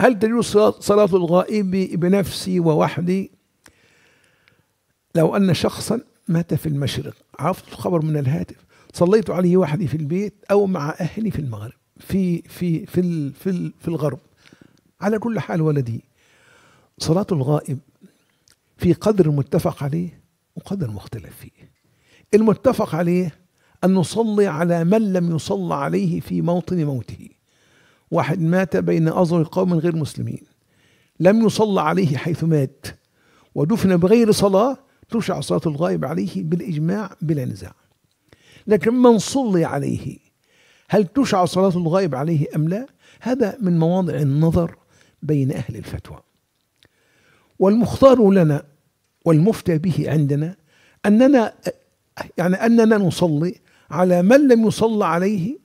هل تجوز صلاة الغائب بنفسي ووحدي لو أن شخصا مات في المشرق عرفت الخبر من الهاتف صليت عليه وحدي في البيت أو مع أهلي في المغرب في في في في, في الغرب على كل حال ولدي صلاة الغائب في قدر متفق عليه وقدر مختلف فيه المتفق عليه أن نصلي على من لم يصلى عليه في موطن موته واحد مات بين أظهر قوم غير مسلمين لم يصلى عليه حيث مات ودفن بغير صلاة تشع صلاة الغائب عليه بالإجماع بلا نزاع لكن من صلي عليه هل تشع صلاة الغائب عليه أم لا هذا من مواضع النظر بين أهل الفتوى والمختار لنا والمفتى به عندنا أننا يعني أننا نصلي على من لم يصلى عليه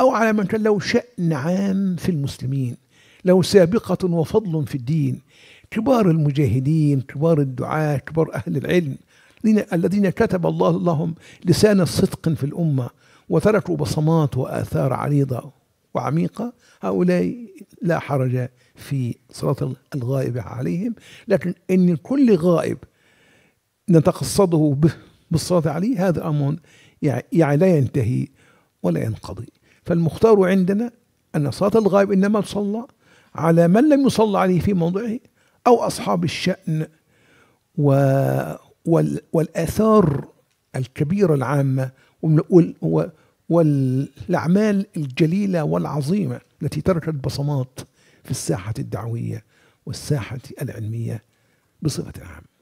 أو على من كان له شأن عام في المسلمين له سابقة وفضل في الدين كبار المجاهدين كبار الدعاة كبار أهل العلم الذين كتب الله لهم لسان صدق في الأمة وتركوا بصمات وآثار عريضة وعميقة هؤلاء لا حرج في صلاة الغائب عليهم لكن أن كل غائب نتقصده بالصلاة عليه هذا أمر يعني لا ينتهي ولا ينقضي فالمختار عندنا أن صلاة الغائب إنما تصلى على من لم يصلى عليه في موضعه أو أصحاب الشأن وال... والآثار الكبيرة العامة والأعمال الجليلة والعظيمة التي تركت بصمات في الساحة الدعوية والساحة العلمية بصفة عامة